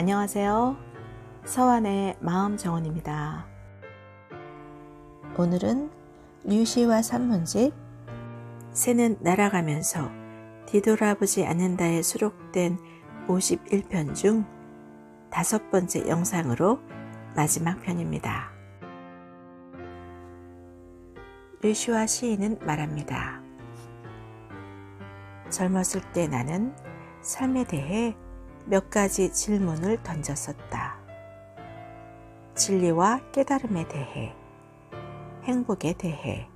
안녕하세요. 서환의 마음 정원입니다. 오늘은 류시와 산문집 새는 날아가면서 뒤돌아보지 않는다에 수록된 51편 중 다섯 번째 영상으로 마지막 편입니다. 류시와 시인은 말합니다. 젊었을 때 나는 삶에 대해 몇 가지 질문을 던졌었다. 진리와 깨달음에 대해, 행복에 대해,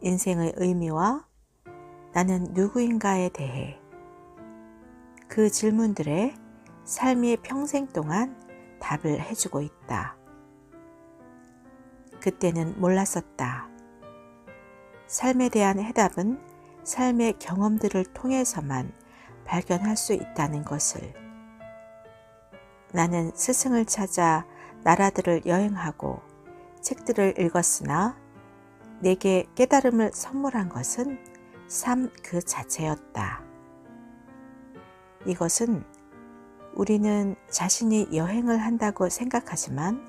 인생의 의미와 나는 누구인가에 대해, 그 질문들에 삶이 평생 동안 답을 해주고 있다. 그때는 몰랐었다. 삶에 대한 해답은 삶의 경험들을 통해서만 발견할 수 있다는 것을. 나는 스승을 찾아 나라들을 여행하고 책들을 읽었으나 내게 깨달음을 선물한 것은 삶 그 자체였다. 이것은 우리는 자신이 여행을 한다고 생각하지만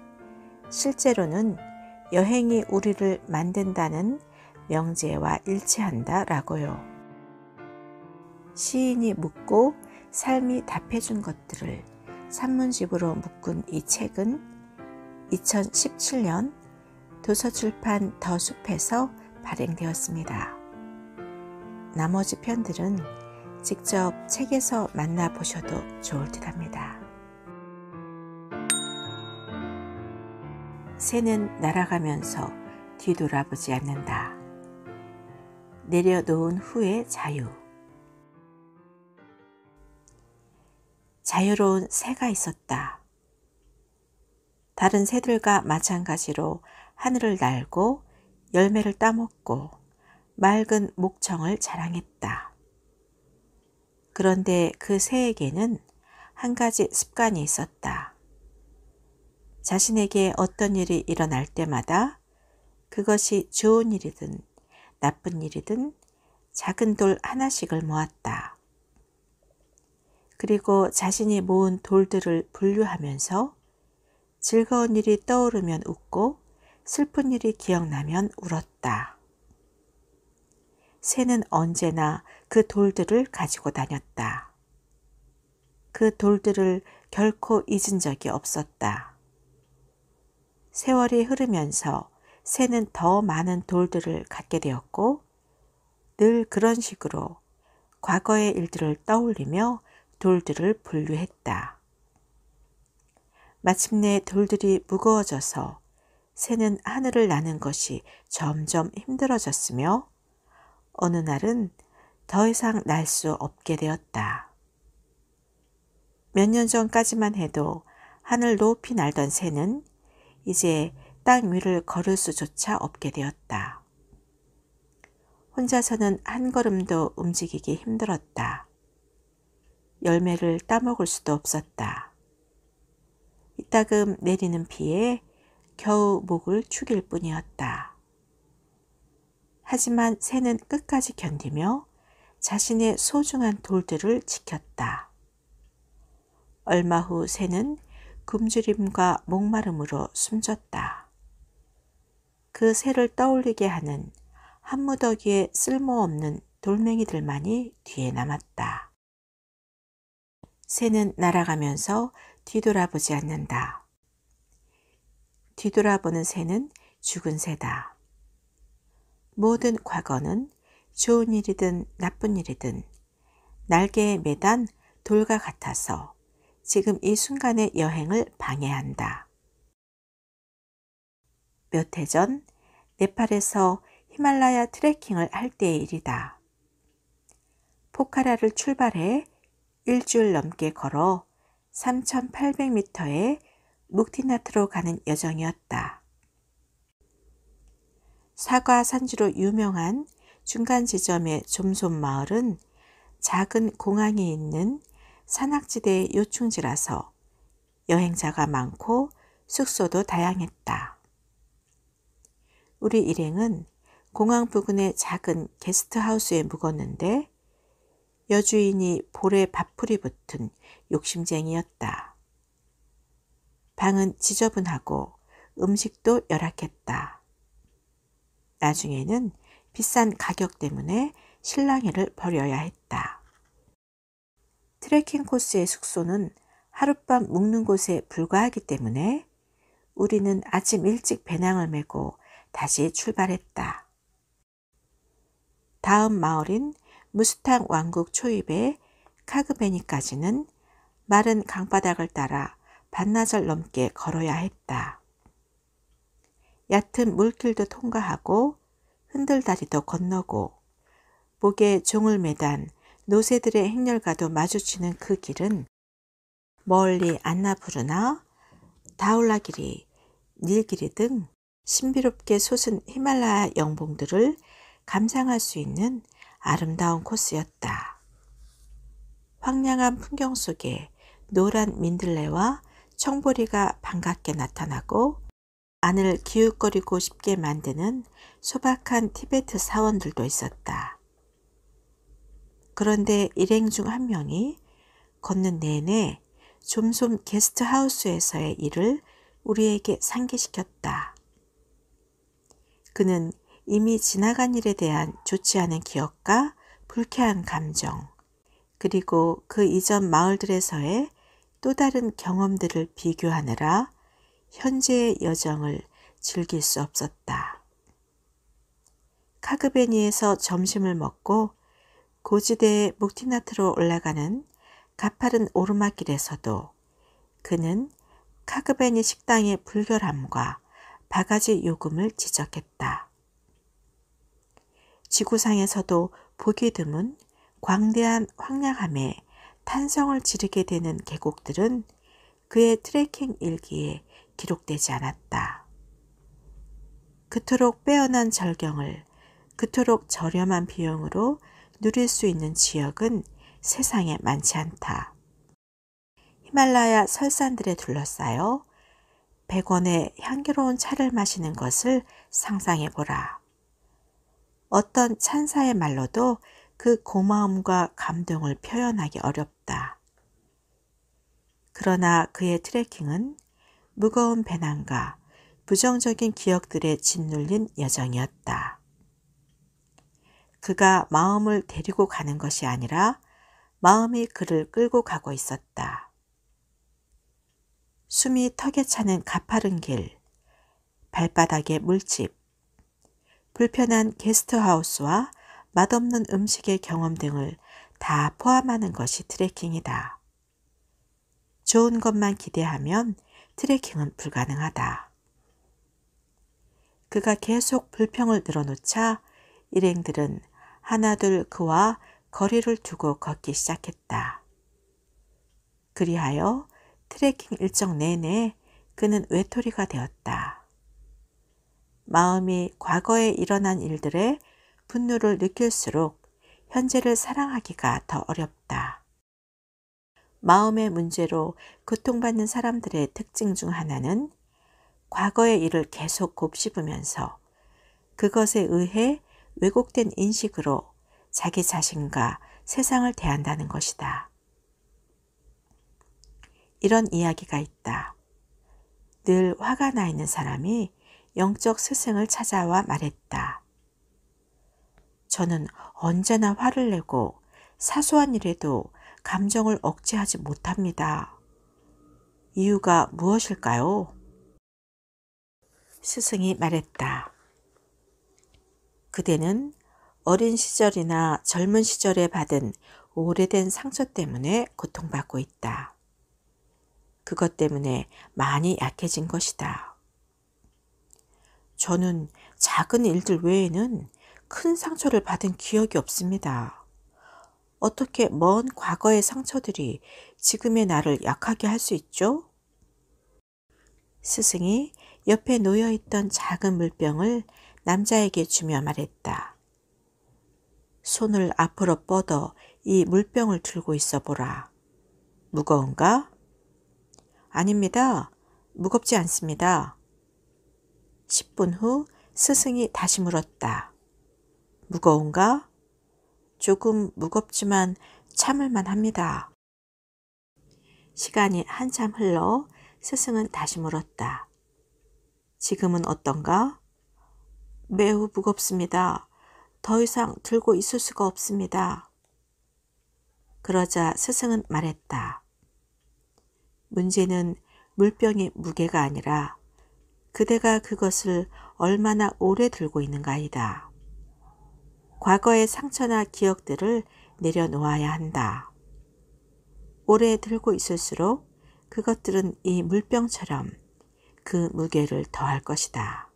실제로는 여행이 우리를 만든다는 명제와 일치한다라고요. 시인이 묻고 삶이 답해준 것들을 산문집으로 묶은 이 책은 2017년 도서출판 더숲에서 발행되었습니다. 나머지 편들은 직접 책에서 만나보셔도 좋을 듯 합니다. 새는 날아가면서 뒤돌아보지 않는다. 내려놓은 후의 자유. 자유로운 새가 있었다. 다른 새들과 마찬가지로 하늘을 날고 열매를 따먹고 맑은 목청을 자랑했다. 그런데 그 새에게는 한 가지 습관이 있었다. 자신에게 어떤 일이 일어날 때마다 그것이 좋은 일이든 나쁜 일이든 작은 돌 하나씩을 모았다. 그리고 자신이 모은 돌들을 분류하면서 즐거운 일이 떠오르면 웃고 슬픈 일이 기억나면 울었다. 새는 언제나 그 돌들을 가지고 다녔다. 그 돌들을 결코 잊은 적이 없었다. 세월이 흐르면서 새는 더 많은 돌들을 갖게 되었고 늘 그런 식으로 과거의 일들을 떠올리며 돌들을 분류했다. 마침내 돌들이 무거워져서 새는 하늘을 나는 것이 점점 힘들어졌으며 어느 날은 더 이상 날 수 없게 되었다. 몇 년 전까지만 해도 하늘 높이 날던 새는 이제 땅 위를 걸을 수조차 없게 되었다. 혼자서는 한 걸음도 움직이기 힘들었다. 열매를 따먹을 수도 없었다. 이따금 내리는 비에 겨우 목을 축일 뿐이었다. 하지만 새는 끝까지 견디며 자신의 소중한 돌들을 지켰다. 얼마 후 새는 굶주림과 목마름으로 숨졌다. 그 새를 떠올리게 하는 한무더기에 쓸모없는 돌멩이들만이 뒤에 남았다. 새는 날아가면서 뒤돌아보지 않는다. 뒤돌아보는 새는 죽은 새다. 모든 과거는 좋은 일이든 나쁜 일이든 날개에 매단 돌과 같아서 지금 이 순간의 여행을 방해한다. 몇 해 전 네팔에서 히말라야 트레킹을 할 때의 일이다. 포카라를 출발해 일주일 넘게 걸어 3,800m의 묵티나트로 가는 여정이었다. 사과 산지로 유명한 중간 지점의 좀손 마을은 작은 공항이 있는 산악지대의 요충지라서 여행자가 많고 숙소도 다양했다. 우리 일행은 공항 부근의 작은 게스트하우스에 묵었는데 여주인이 볼에 밥풀이 붙은 욕심쟁이였다. 방은 지저분하고 음식도 열악했다. 나중에는 비싼 가격 때문에 실랑이를 벌여야 했다. 트레킹 코스의 숙소는 하룻밤 묵는 곳에 불과하기 때문에 우리는 아침 일찍 배낭을 메고 다시 출발했다. 다음 마을인 무스탕 왕국 초입에 카그베니까지는 마른 강바닥을 따라 반나절 넘게 걸어야 했다. 얕은 물길도 통과하고 흔들다리도 건너고 목에 종을 매단 노새들의 행렬과도 마주치는 그 길은 멀리 안나부르나 다울라길이, 닐길이 등 신비롭게 솟은 히말라야 영봉들을 감상할 수 있는 아름다운 코스였다. 황량한 풍경 속에 노란 민들레와 청보리가 반갑게 나타나고 안을 기웃거리고 싶게 만드는 소박한 티베트 사원들도 있었다. 그런데 일행 중 한 명이 걷는 내내 좀솜 게스트하우스에서의 일을 우리에게 상기시켰다. 그는 이미 지나간 일에 대한 좋지 않은 기억과 불쾌한 감정, 그리고 그 이전 마을들에서의 또 다른 경험들을 비교하느라 현재의 여정을 즐길 수 없었다. 카그베니에서 점심을 먹고 고지대의 목티나트로 올라가는 가파른 오르막길에서도 그는 카그베니 식당의 불결함과 바가지 요금을 지적했다. 지구상에서도 보기 드문 광대한 황량함에 탄성을 지르게 되는 계곡들은 그의 트레킹 일기에 기록되지 않았다. 그토록 빼어난 절경을 그토록 저렴한 비용으로 누릴 수 있는 지역은 세상에 많지 않다. 히말라야 설산들에 둘러싸여 100원의 향기로운 차를 마시는 것을 상상해 보라. 어떤 찬사의 말로도 그 고마움과 감동을 표현하기 어렵다. 그러나 그의 트레킹은 무거운 배낭과 부정적인 기억들에 짓눌린 여정이었다. 그가 마음을 데리고 가는 것이 아니라 마음이 그를 끌고 가고 있었다. 숨이 턱에 차는 가파른 길, 발바닥에 물집, 불편한 게스트하우스와 맛없는 음식의 경험 등을 다 포함하는 것이 트레킹이다. 좋은 것만 기대하면 트레킹은 불가능하다. 그가 계속 불평을 늘어놓자 일행들은 하나둘 그와 거리를 두고 걷기 시작했다. 그리하여 트레킹 일정 내내 그는 외톨이가 되었다. 마음이 과거에 일어난 일들에 분노를 느낄수록 현재를 사랑하기가 더 어렵다. 마음의 문제로 고통받는 사람들의 특징 중 하나는 과거의 일을 계속 곱씹으면서 그것에 의해 왜곡된 인식으로 자기 자신과 세상을 대한다는 것이다. 이런 이야기가 있다. 늘 화가 나 있는 사람이 영적 스승을 찾아와 말했다. 저는 언제나 화를 내고 사소한 일에도 감정을 억제하지 못합니다. 이유가 무엇일까요? 스승이 말했다. 그대는 어린 시절이나 젊은 시절에 받은 오래된 상처 때문에 고통받고 있다. 그것 때문에 많이 약해진 것이다. 저는 작은 일들 외에는 큰 상처를 받은 기억이 없습니다. 어떻게 먼 과거의 상처들이 지금의 나를 약하게 할 수 있죠? 스승이 옆에 놓여 있던 작은 물병을 남자에게 주며 말했다. 손을 앞으로 뻗어 이 물병을 들고 있어 보라. 무거운가? 아닙니다. 무겁지 않습니다. 10분 후 스승이 다시 물었다. 무거운가? 조금 무겁지만 참을만 합니다. 시간이 한참 흘러 스승은 다시 물었다. 지금은 어떤가? 매우 무겁습니다. 더 이상 들고 있을 수가 없습니다. 그러자 스승은 말했다. 문제는 물병의 무게가 아니라 그대가 그것을 얼마나 오래 들고 있는가이다. 과거의 상처나 기억들을 내려놓아야 한다. 오래 들고 있을수록 그것들은 이 물병처럼 그 무게를 더할 것이다.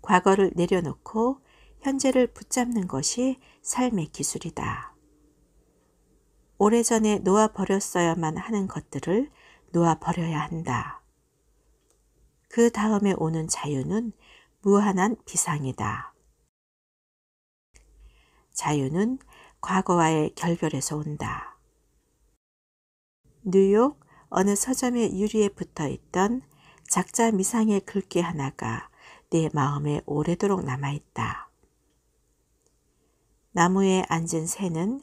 과거를 내려놓고 현재를 붙잡는 것이 삶의 기술이다. 오래전에 놓아버렸어야만 하는 것들을 놓아버려야 한다. 그 다음에 오는 자유는 무한한 비상이다. 자유는 과거와의 결별에서 온다. 뉴욕 어느 서점의 유리에 붙어 있던 작자 미상의 글귀 하나가 내 마음에 오래도록 남아있다. 나무에 앉은 새는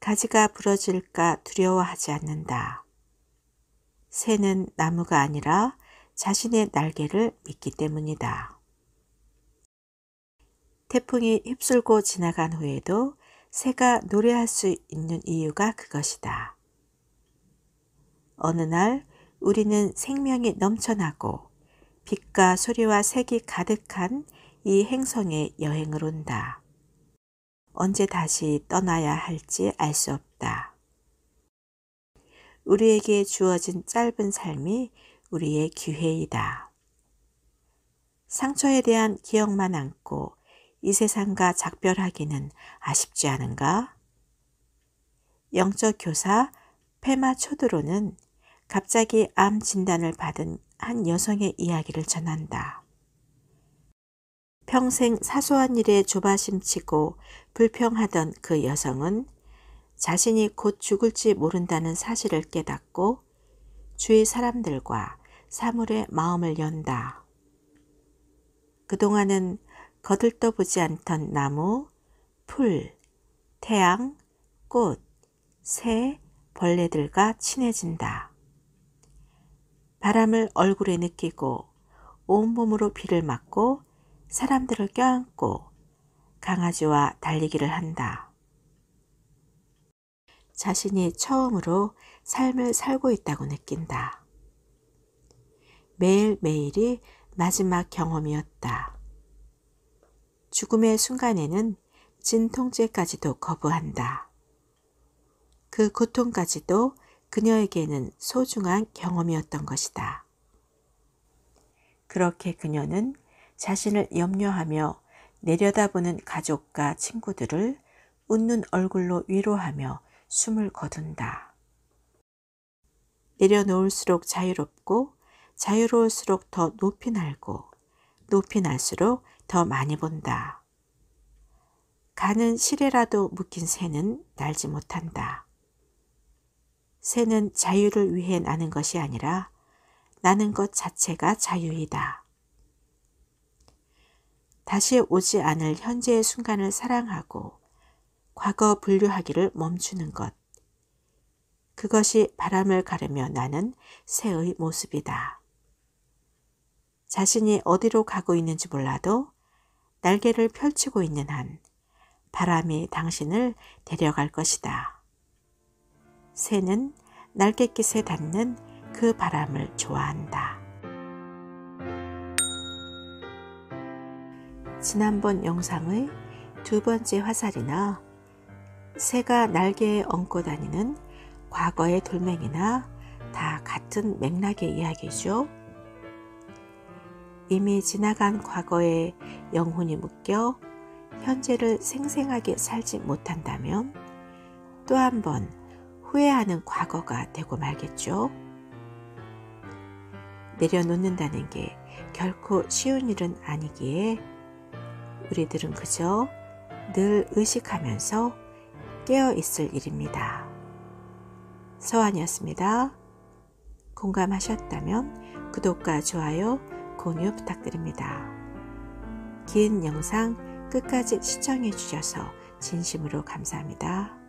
가지가 부러질까 두려워하지 않는다. 새는 나무가 아니라 자신의 날개를 믿기 때문이다. 태풍이 휩쓸고 지나간 후에도 새가 노래할 수 있는 이유가 그것이다. 어느 날 우리는 생명이 넘쳐나고 빛과 소리와 색이 가득한 이 행성에 여행을 온다. 언제 다시 떠나야 할지 알 수 없다. 우리에게 주어진 짧은 삶이 우리의 기회이다. 상처에 대한 기억만 안고 이 세상과 작별하기는 아쉽지 않은가? 영적 교사 페마 초드로는 갑자기 암 진단을 받은 한 여성의 이야기를 전한다. 평생 사소한 일에 조바심치고 불평하던 그 여성은 자신이 곧 죽을지 모른다는 사실을 깨닫고 주위 사람들과 사물의 마음을 연다. 그동안은 거들떠보지 않던 나무, 풀, 태양, 꽃, 새, 벌레들과 친해진다. 바람을 얼굴에 느끼고 온몸으로 비를 맞고 사람들을 껴안고 강아지와 달리기를 한다. 자신이 처음으로 삶을 살고 있다고 느낀다. 매일매일이 마지막 경험이었다. 죽음의 순간에는 진통제까지도 거부한다. 그 고통까지도 그녀에게는 소중한 경험이었던 것이다. 그렇게 그녀는 자신을 염려하며 내려다보는 가족과 친구들을 웃는 얼굴로 위로하며 숨을 거둔다. 내려놓을수록 자유롭고 자유로울수록 더 높이 날고 높이 날수록 더 많이 본다. 가는 실에라도 묶인 새는 날지 못한다. 새는 자유를 위해 나는 것이 아니라 나는 것 자체가 자유이다. 다시 오지 않을 현재의 순간을 사랑하고 과거 분류하기를 멈추는 것. 그것이 바람을 가르며 나는 새의 모습이다. 자신이 어디로 가고 있는지 몰라도 날개를 펼치고 있는 한 바람이 당신을 데려갈 것이다. 새는 날갯깃에 닿는 그 바람을 좋아한다. 지난번 영상의 두 번째 화살이나 새가 날개에 얹고 다니는 과거의 돌멩이나 다 같은 맥락의 이야기죠. 이미 지나간 과거에 영혼이 묶여 현재를 생생하게 살지 못한다면 또 한 번 후회하는 과거가 되고 말겠죠. 내려놓는다는 게 결코 쉬운 일은 아니기에 우리들은 그저 늘 의식하면서 깨어 있을 일입니다. 서환이었습니다 공감하셨다면 구독과 좋아요, 공유 부탁드립니다. 긴 영상 끝까지 시청해 주셔서 진심으로 감사합니다.